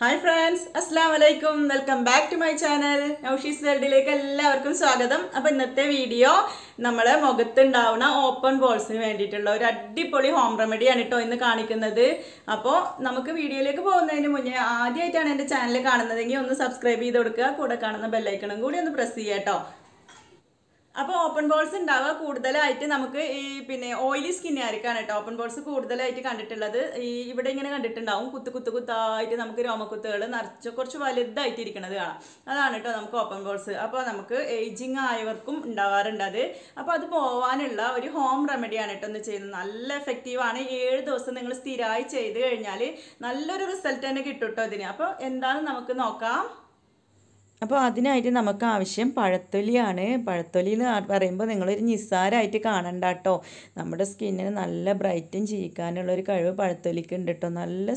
hi friends അസ്സാം വലൈക്കും welcome back to my channel Naushees വേൾഡിലേക്ക് എല്ലാവർക്കും സ്വാഗതം അപ്പോൾ ഇന്നത്തെ വീഡിയോ നമ്മൾ മുഖത്തുണ്ടാവുന്ന ഓപ്പൺ ബോൾസിന് വേണ്ടിയിട്ടുള്ള ഒരു അടിപൊളി ഹോം റെമഡിയാണ് കേട്ടോ ഇന്ന് കാണിക്കുന്നത് അപ്പോൾ നമുക്ക് വീഡിയോയിലേക്ക് പോകുന്നതിന് മുന്നേ ആദ്യമായിട്ടാണ് എൻ്റെ ചാനൽ കാണുന്നതെങ്കിൽ ഒന്ന് സബ്സ്ക്രൈബ് ചെയ്ത് കൊടുക്കുക കൂടെ കാണുന്ന ബെല്ലൈക്കണും കൂടി ഒന്ന് പ്രസ് ചെയ്യാം കേട്ടോ അപ്പോൾ ഓപ്പൺ ബോൾസ് ഉണ്ടാവുക കൂടുതലായിട്ട് നമുക്ക് ഈ പിന്നെ ഓയിലി സ്കിൻ ആയിരിക്കാണ് കേട്ടോ ഓപ്പൺ ബോൾസ് കൂടുതലായിട്ട് കണ്ടിട്ടുള്ളത് ഈ ഇവിടെ ഇങ്ങനെ കണ്ടിട്ടുണ്ടാവും കുത്ത് കുത്ത് കുത്തായിട്ട് നമുക്ക് രോമക്കുത്തുകൾ നിറച്ച് കുറച്ച് വലുതായിട്ട് ഇരിക്കുന്നത് കാണാം അതാണ് കേട്ടോ നമുക്ക് ഓപ്പൺ ബോൾസ് അപ്പോൾ നമുക്ക് ഏജിങ് ആയവർക്കും ഉണ്ടാവാറുണ്ട് അത് അപ്പോൾ അത് പോവാനുള്ള ഒരു ഹോം റെമഡിയാണ് കേട്ടോ ഒന്ന് ചെയ്യുന്നത് നല്ല ആണ് ഏഴ് ദിവസം നിങ്ങൾ സ്ഥിരമായി ചെയ്ത് കഴിഞ്ഞാൽ നല്ലൊരു റിസൾട്ട് തന്നെ കിട്ടും കേട്ടോ ഇതിന് അപ്പോൾ എന്താണെന്ന് നമുക്ക് നോക്കാം അപ്പോൾ അതിനായിട്ട് നമുക്ക് ആവശ്യം പഴത്തൊലിയാണ് പഴത്തൊലി എന്ന് പറയുമ്പോൾ നിങ്ങളൊരു നിസ്സാരമായിട്ട് കാണണ്ട കേട്ടോ നമ്മുടെ സ്കിന്നിന് നല്ല ബ്രൈറ്റും ചെയ്യിക്കാനുള്ളൊരു കഴിവ് പഴത്തൊലിക്ക് ഉണ്ട് കേട്ടോ നല്ല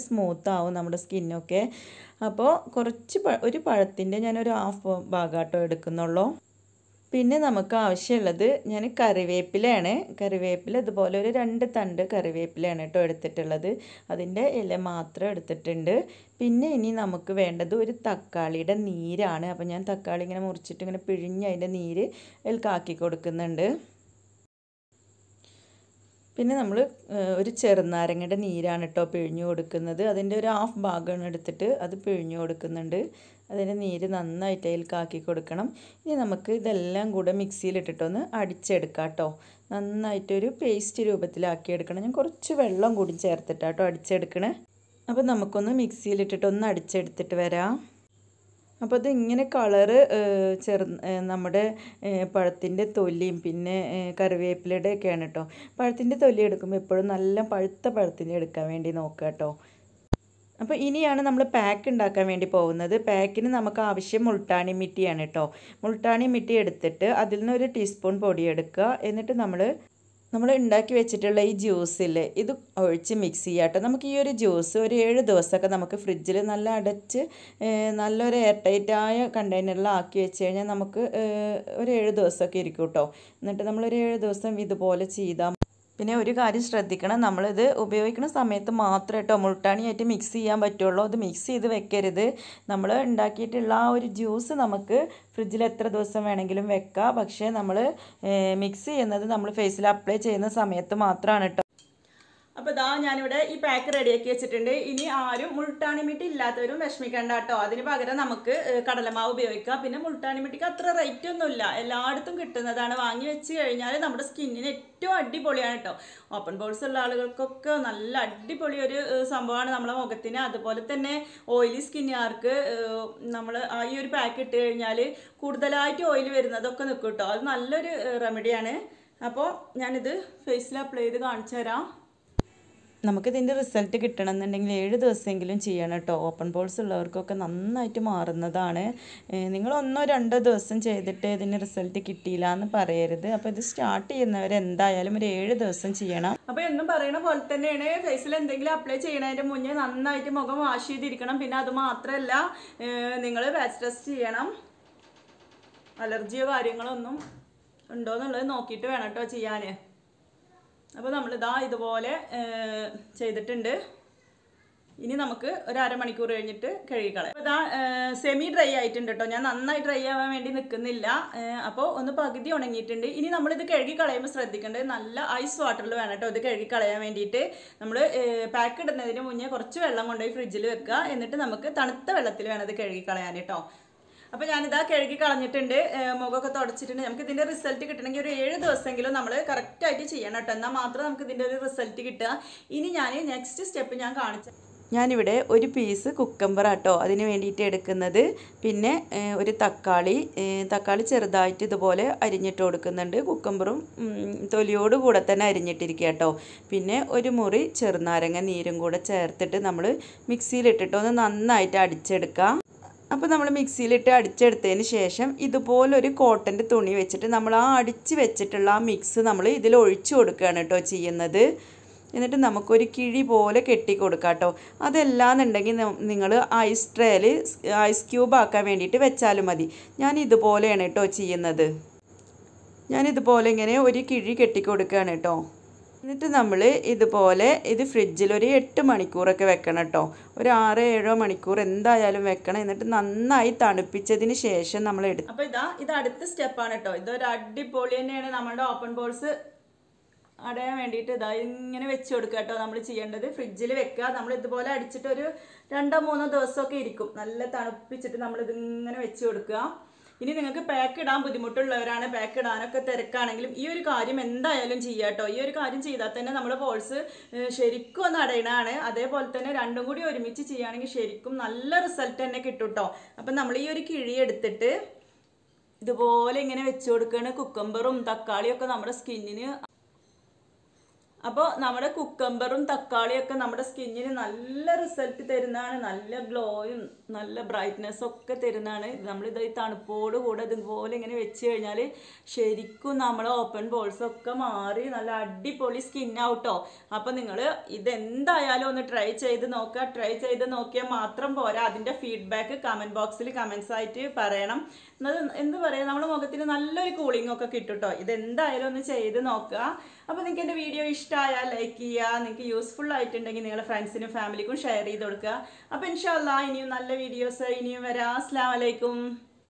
ആവും നമ്മുടെ സ്കിന്നൊക്കെ അപ്പോൾ കുറച്ച് ഒരു പഴത്തിൻ്റെ ഞാനൊരു ഹാഫ് ഭാഗമായിട്ടോ എടുക്കുന്നുള്ളൂ പിന്നെ നമുക്ക് ആവശ്യമുള്ളത് ഞാൻ കറിവേപ്പിലയാണ് കറിവേപ്പില ഇതുപോലെ ഒരു രണ്ട് തണ്ട് കറിവേപ്പിലയാണ് കേട്ടോ എടുത്തിട്ടുള്ളത് അതിൻ്റെ ഇല മാത്രം എടുത്തിട്ടുണ്ട് പിന്നെ ഇനി നമുക്ക് വേണ്ടത് ഒരു തക്കാളിയുടെ നീരാണ് അപ്പോൾ ഞാൻ തക്കാളി ഇങ്ങനെ മുറിച്ചിട്ട് ഇങ്ങനെ പിഴിഞ്ഞ് അതിൻ്റെ നീര് അതിൽ കാക്കി കൊടുക്കുന്നുണ്ട് പിന്നെ നമ്മൾ ഒരു ചെറുനാരങ്ങയുടെ നീരാണ് കേട്ടോ പിഴിഞ്ഞു കൊടുക്കുന്നത് അതിൻ്റെ ഒരു ഹാഫ് ഭാഗമാണ് എടുത്തിട്ട് അത് പിഴിഞ്ഞു കൊടുക്കുന്നുണ്ട് അതിന് നീര് നന്നായിട്ട് അതിൽക്കാക്കി കൊടുക്കണം ഇനി നമുക്ക് ഇതെല്ലാം കൂടെ മിക്സിയിലിട്ടിട്ടൊന്ന് അടിച്ചെടുക്കാം കേട്ടോ നന്നായിട്ടൊരു പേസ്റ്റ് രൂപത്തിലാക്കി എടുക്കണം ഞാൻ കുറച്ച് വെള്ളം കൂടി കേട്ടോ അടിച്ചെടുക്കണേ അപ്പോൾ നമുക്കൊന്ന് മിക്സിയിലിട്ടിട്ടൊന്ന് അടിച്ചെടുത്തിട്ട് വരാം അപ്പോൾ അതിങ്ങനെ ഇങ്ങനെ കളറ് ചെറു നമ്മുടെ പഴത്തിൻ്റെ തൊലിയും പിന്നെ കറിവേപ്പിലയുടെ ഒക്കെയാണ് കേട്ടോ പഴത്തിൻ്റെ തൊലി എടുക്കുമ്പോൾ എപ്പോഴും നല്ല പഴുത്ത പഴത്തിൻ്റെ എടുക്കാൻ വേണ്ടി നോക്കുക കേട്ടോ അപ്പോൾ ഇനിയാണ് നമ്മൾ പാക്ക് ഉണ്ടാക്കാൻ വേണ്ടി പോകുന്നത് പാക്കിന് നമുക്ക് ആവശ്യം മുൾട്ടാണി മിട്ടിയാണ് കേട്ടോ മുൾട്ടാണി മിട്ടി എടുത്തിട്ട് അതിൽ നിന്ന് ഒരു ടീസ്പൂൺ പൊടി എടുക്കുക എന്നിട്ട് നമ്മൾ നമ്മൾ ഉണ്ടാക്കി വെച്ചിട്ടുള്ള ഈ ജ്യൂസിൽ ഇത് ഒഴിച്ച് മിക്സ് ചെയ്യാട്ടോ നമുക്ക് ഈ ഒരു ജ്യൂസ് ഒരു ഏഴ് ദിവസമൊക്കെ നമുക്ക് ഫ്രിഡ്ജിൽ നല്ല അടച്ച് നല്ലൊരു എയർ ടൈറ്റായ കണ്ടെയ്നറിലാക്കി വെച്ച് കഴിഞ്ഞാൽ നമുക്ക് ഒരു ഏഴ് ദിവസമൊക്കെ ഇരിക്കും കേട്ടോ എന്നിട്ട് നമ്മളൊരു ഏഴ് ദിവസം ഇതുപോലെ ചെയ്താൽ പിന്നെ ഒരു കാര്യം ശ്രദ്ധിക്കണം നമ്മളിത് ഉപയോഗിക്കുന്ന സമയത്ത് മാത്രമേ കേട്ടോ മുൾട്ടാണിയായിട്ട് മിക്സ് ചെയ്യാൻ പറ്റുള്ളൂ അത് മിക്സ് ചെയ്ത് വെക്കരുത് നമ്മൾ ഉണ്ടാക്കിയിട്ടുള്ള ആ ഒരു ജ്യൂസ് നമുക്ക് ഫ്രിഡ്ജിൽ എത്ര ദിവസം വേണമെങ്കിലും വെക്കാം പക്ഷേ നമ്മൾ മിക്സ് ചെയ്യുന്നത് നമ്മൾ ഫേസിൽ അപ്ലൈ ചെയ്യുന്ന സമയത്ത് മാത്രമാണ് കേട്ടോ അപ്പോൾ ഇതാ ഞാനിവിടെ ഈ പാക്ക് റെഡിയാക്കി വെച്ചിട്ടുണ്ട് ഇനി ആരും മുൾട്ടാണിമിട്ടി ഇല്ലാത്തവരും വിഷമിക്കേണ്ട കേട്ടോ അതിന് പകരം നമുക്ക് കടലമാവ് ഉപയോഗിക്കാം പിന്നെ മുൾട്ടാണിമിട്ടിക്ക് അത്ര റേറ്റ് ഒന്നുമില്ല എല്ലായിടത്തും കിട്ടുന്നതാണ് വാങ്ങി വെച്ച് കഴിഞ്ഞാൽ നമ്മുടെ സ്കിന്നിന് ഏറ്റവും അടിപൊളിയാണ് കേട്ടോ ഓപ്പൺ ബോൾസ് ഉള്ള ആളുകൾക്കൊക്കെ നല്ല അടിപൊളി ഒരു സംഭവമാണ് നമ്മുടെ മുഖത്തിന് അതുപോലെ തന്നെ ഓയിലി സ്കിന്നുകാർക്ക് നമ്മൾ ഈ ഒരു പാക്ക് ഇട്ട് കഴിഞ്ഞാൽ കൂടുതലായിട്ട് ഓയിൽ വരുന്നതൊക്കെ നിൽക്കും കേട്ടോ അത് നല്ലൊരു റെമഡിയാണ് അപ്പോൾ ഞാനിത് ഫേസിൽ അപ്ലൈ ചെയ്ത് കാണിച്ചു തരാം നമുക്കിതിൻ്റെ റിസൾട്ട് കിട്ടണമെന്നുണ്ടെങ്കിൽ ഏഴ് ദിവസമെങ്കിലും ചെയ്യണം കേട്ടോ ഓപ്പൺ ബോൾസ് ഉള്ളവർക്കൊക്കെ നന്നായിട്ട് മാറുന്നതാണ് നിങ്ങൾ ഒന്നോ രണ്ടോ ദിവസം ചെയ്തിട്ട് ഇതിന് റിസൾട്ട് കിട്ടിയില്ല എന്ന് പറയരുത് അപ്പോൾ ഇത് സ്റ്റാർട്ട് ചെയ്യുന്നവർ എന്തായാലും ഒരു ഏഴ് ദിവസം ചെയ്യണം അപ്പോൾ എന്നും പറയണ പോലെ തന്നെയാണ് ഫേസിൽ എന്തെങ്കിലും അപ്ലൈ ചെയ്യണതിൻ്റെ മുന്നേ നന്നായിട്ട് മുഖം വാഷ് ചെയ്തിരിക്കണം പിന്നെ അത് മാത്രമല്ല നിങ്ങൾ വാച്ച് ടെസ്റ്റ് ചെയ്യണം അലർജിയോ കാര്യങ്ങളൊന്നും ഉണ്ടോ എന്നുള്ളത് നോക്കിയിട്ട് വേണം കേട്ടോ ചെയ്യാൻ അപ്പോൾ നമ്മൾ ഇതാ ഇതുപോലെ ചെയ്തിട്ടുണ്ട് ഇനി നമുക്ക് ഒരു അരമണിക്കൂർ കഴിഞ്ഞിട്ട് കഴുകിക്കളയാം അപ്പോൾ ഇതാ സെമി ഡ്രൈ ആയിട്ടുണ്ട് കേട്ടോ ഞാൻ നന്നായി ഡ്രൈ ആവാൻ വേണ്ടി നിൽക്കുന്നില്ല അപ്പോൾ ഒന്ന് പകുതി ഉണങ്ങിയിട്ടുണ്ട് ഇനി നമ്മളിത് കഴുകി കളയുമ്പോൾ ശ്രദ്ധിക്കേണ്ടത് നല്ല ഐസ് വാട്ടറിൽ വേണം കേട്ടോ ഇത് കഴുകി കളയാൻ വേണ്ടിയിട്ട് നമ്മൾ പാക്ക് ഇടുന്നതിന് മുന്നേ കുറച്ച് വെള്ളം കൊണ്ടുപോയി ഫ്രിഡ്ജിൽ വെക്കുക എന്നിട്ട് നമുക്ക് തണുത്ത വെള്ളത്തിൽ വേണം ഇത് കഴുകി കളയാൻ കേട്ടോ അപ്പോൾ ഞാനിതാ കഴുകി കളഞ്ഞിട്ടുണ്ട് മുഖമൊക്കെ തുടച്ചിട്ടുണ്ട് നമുക്ക് ഇതിൻ്റെ റിസൾട്ട് കിട്ടണമെങ്കിൽ ഒരു ഏഴ് ദിവസമെങ്കിലും നമ്മൾ കറക്റ്റായിട്ട് ചെയ്യണം കേട്ടോ എന്നാൽ മാത്രം നമുക്ക് ഇതിൻ്റെ ഒരു റിസൾട്ട് കിട്ടുക ഇനി ഞാൻ നെക്സ്റ്റ് സ്റ്റെപ്പ് ഞാൻ കാണിച്ചു ഞാനിവിടെ ഒരു പീസ് കുക്കമ്പർ ആട്ടോ അതിന് വേണ്ടിയിട്ട് എടുക്കുന്നത് പിന്നെ ഒരു തക്കാളി തക്കാളി ചെറുതായിട്ട് ഇതുപോലെ അരിഞ്ഞിട്ട് കൊടുക്കുന്നുണ്ട് കുക്കമ്പറും തൊലിയോട് കൂടെ തന്നെ അരിഞ്ഞിട്ടിരിക്കുക കേട്ടോ പിന്നെ ഒരു മുറി ചെറുനാരങ്ങ നീരും കൂടെ ചേർത്തിട്ട് നമ്മൾ മിക്സിയിലിട്ടിട്ട് ഒന്ന് നന്നായിട്ട് അടിച്ചെടുക്കാം അപ്പോൾ നമ്മൾ മിക്സിയിലിട്ട് അടിച്ചെടുത്തതിന് ശേഷം ഇതുപോലൊരു കോട്ടൻ്റെ തുണി വെച്ചിട്ട് നമ്മൾ ആ അടിച്ച് വെച്ചിട്ടുള്ള ആ മിക്സ് നമ്മൾ ഇതിൽ ഒഴിച്ചു കൊടുക്കുകയാണ് കേട്ടോ ചെയ്യുന്നത് എന്നിട്ട് നമുക്കൊരു കിഴി പോലെ കെട്ടി കൊടുക്കാം കേട്ടോ അതല്ലാന്നുണ്ടെങ്കിൽ നിങ്ങൾ ഐസ് ട്രേയിൽ ഐസ് ക്യൂബ് ആക്കാൻ വേണ്ടിയിട്ട് വെച്ചാലും മതി ഞാൻ ഇതുപോലെയാണ് കേട്ടോ ചെയ്യുന്നത് ഞാൻ ഇതുപോലെ ഇങ്ങനെ ഒരു കിഴി കെട്ടി കൊടുക്കുകയാണ് കേട്ടോ എന്നിട്ട് നമ്മൾ ഇതുപോലെ ഇത് ഫ്രിഡ്ജിൽ ഒരു എട്ട് മണിക്കൂറൊക്കെ വെക്കണം കേട്ടോ ഒരു ആറ് ഏഴോ മണിക്കൂർ എന്തായാലും വെക്കണം എന്നിട്ട് നന്നായി തണുപ്പിച്ചതിന് ശേഷം നമ്മൾ എടുക്കും അപ്പോൾ ഇതാ ഇത് അടുത്ത സ്റ്റെപ്പാണ് കേട്ടോ ഇതൊരു അടിപൊളി തന്നെയാണ് നമ്മളുടെ ഓപ്പൺ ബോൾസ് അടയാൻ വേണ്ടിയിട്ട് ഇതാ ഇങ്ങനെ വെച്ച് കൊടുക്കുക കേട്ടോ നമ്മൾ ചെയ്യേണ്ടത് ഫ്രിഡ്ജിൽ വെക്കുക നമ്മൾ ഇതുപോലെ അടിച്ചിട്ട് ഒരു രണ്ടോ മൂന്നോ ദിവസമൊക്കെ ഇരിക്കും നല്ല തണുപ്പിച്ചിട്ട് നമ്മളിതിങ്ങനെ വെച്ച് കൊടുക്കുക ഇനി നിങ്ങൾക്ക് പാക്ക് ഇടാൻ ബുദ്ധിമുട്ടുള്ളവരാണ് പാക്ക് ഇടാനൊക്കെ തിരക്കാണെങ്കിലും ഈ ഒരു കാര്യം എന്തായാലും ചെയ്യുക കേട്ടോ ഈ ഒരു കാര്യം ചെയ്താൽ തന്നെ നമ്മുടെ ഫോൾസ് ശരിക്കും ഒന്ന് അടയണാണ് അതേപോലെ തന്നെ രണ്ടും കൂടി ഒരുമിച്ച് ചെയ്യുകയാണെങ്കിൽ ശരിക്കും നല്ല റിസൾട്ട് തന്നെ കിട്ടും കേട്ടോ അപ്പം നമ്മൾ ഈ ഒരു കിഴി എടുത്തിട്ട് ഇതുപോലെ ഇങ്ങനെ വെച്ചു കൊടുക്കുകയാണ് കുക്കമ്പറും തക്കാളിയൊക്കെ നമ്മുടെ സ്കിന്നിന് അപ്പോൾ നമ്മുടെ കുക്കമ്പറും തക്കാളിയും ഒക്കെ നമ്മുടെ സ്കിന്നിന് നല്ല റിസൾട്ട് തരുന്നതാണ് നല്ല ഗ്ലോയും നല്ല ബ്രൈറ്റ്നെസ്സും ഒക്കെ തരുന്നതാണ് നമ്മളിത് ഈ തണുപ്പോട് കൂടെ ഇതുപോലെ ഇങ്ങനെ വെച്ച് കഴിഞ്ഞാൽ ശരിക്കും നമ്മളെ ഓപ്പൺ ബോൾസൊക്കെ മാറി നല്ല അടിപൊളി സ്കിന്നാവട്ടോ അപ്പോൾ നിങ്ങൾ ഇതെന്തായാലും ഒന്ന് ട്രൈ ചെയ്ത് നോക്കുക ട്രൈ ചെയ്ത് നോക്കിയാൽ മാത്രം പോരാ അതിൻ്റെ ഫീഡ്ബാക്ക് കമൻറ്റ് ബോക്സിൽ കമൻസ് ആയിട്ട് പറയണം എന്നത് എന്ത് പറയുക നമ്മുടെ മുഖത്തിന് നല്ലൊരു കൂളിംഗ് ഒക്കെ കിട്ടും കേട്ടോ ഇതെന്തായാലും ഒന്ന് ചെയ്ത് നോക്കുക അപ്പോൾ നിങ്ങൾക്ക് എൻ്റെ വീഡിയോ ഇഷ്ടം ഇഷ്ടമായാൽ ലൈക്ക് ചെയ്യുക നിങ്ങൾക്ക് യൂസ്ഫുൾ ആയിട്ടുണ്ടെങ്കിൽ നിങ്ങളുടെ ഫ്രണ്ട്സിനും ഫാമിലിക്കും ഷെയർ ചെയ്ത് കൊടുക്കുക അപ്പോൾ ഇൻഷാല്ല ഇനിയും നല്ല വീഡിയോസ് ഇനിയും വരാം അസ്ലാം വലൈക്കും